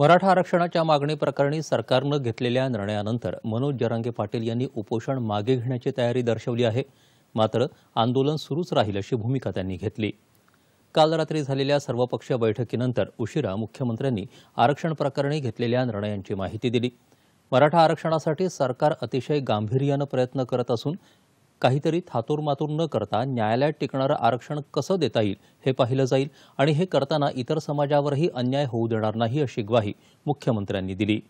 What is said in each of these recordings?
मराठा आरक्षणाच्या मागणीप्रकरणी सरकारनं घेतलेल्या निर्णयानंतर मनोज जरांगे पाटील यांनी उपोषण मागे घेण्याची तयारी दर्शवली आहे मात्र आंदोलन सुरूच राहील अशी भूमिका त्यांनी घेतली काल रात्री झालेल्या सर्वपक्षीय बैठकीनंतर उशिरा मुख्यमंत्र्यांनी आरक्षण प्रकरणी घेतलेल्या निर्णयांची माहिती दिली मराठा आरक्षणासाठी सरकार अतिशय गांभीर्यानं प्रयत्न करत असून काहीतरी थातूरमातूर न करता न्यायालयात टिकणारं आरक्षण कसं देता येईल हे पाहिलं जाईल आणि हे करताना इतर समाजावरही अन्याय होऊ देणार नाही अशी ग्वाही मुख्यमंत्र्यांनी दिली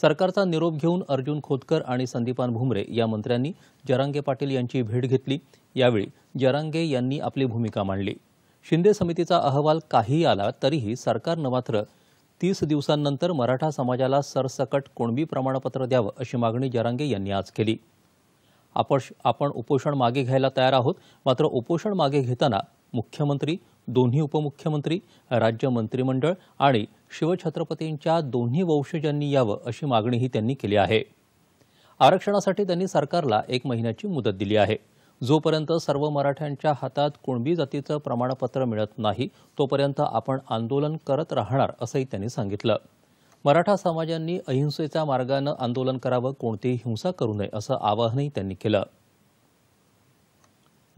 सरकारचा निरोप घेऊन अर्जुन खोतकर आणि संदीपान भुमरे या मंत्र्यांनी जरांगे पाटील यांची भेट घेतली यावेळी जरांगे यांनी आपली भूमिका मांडली शिंदे समितीचा अहवाल काही आला तरीही सरकारनं मात्र तीस दिवसांनंतर मराठा समाजाला सरसकट कोणबी प्रमाणपत्र द्यावं अशी मागणी जरांगे यांनी आज केली आपण आपण उपोषण मागे घ्यायला तयार आहोत मात्र उपोषण मागे घेताना मुख्यमंत्री दोन्ही उपमुख्यमंत्री राज्य मंत्रिमंडळ आणि शिवछत्रपतींच्या दोन्ही वंशजांनी यावं अशी मागणीही त्यांनी केली आहे आरक्षणासाठी त्यांनी सरकारला एक महिन्याची मुदत दिली आहे जोपर्यंत सर्व मराठ्यांच्या हातात कुणबी जातीचं प्रमाणपत्र मिळत नाही तोपर्यंत आपण आंदोलन करत राहणार असंही त्यांनी सांगितलं मराठा समाजांनी अहिंसेच्या मार्गानं आंदोलन करावं कोणतीही हिंसा करू नये असं आवाहनही त्यांनी केलं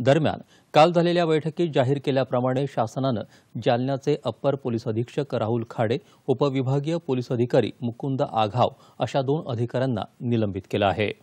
दरम्यान काल झालेल्या बैठकीत जाहीर केल्याप्रमाणे शासनानं जालन्याचे अप्पर पोलीस अधीक्षक राहुल खाडे उपविभागीय पोलीस अधिकारी मुकुंद आघाव अशा दोन अधिकाऱ्यांना निलंबित केलं आहे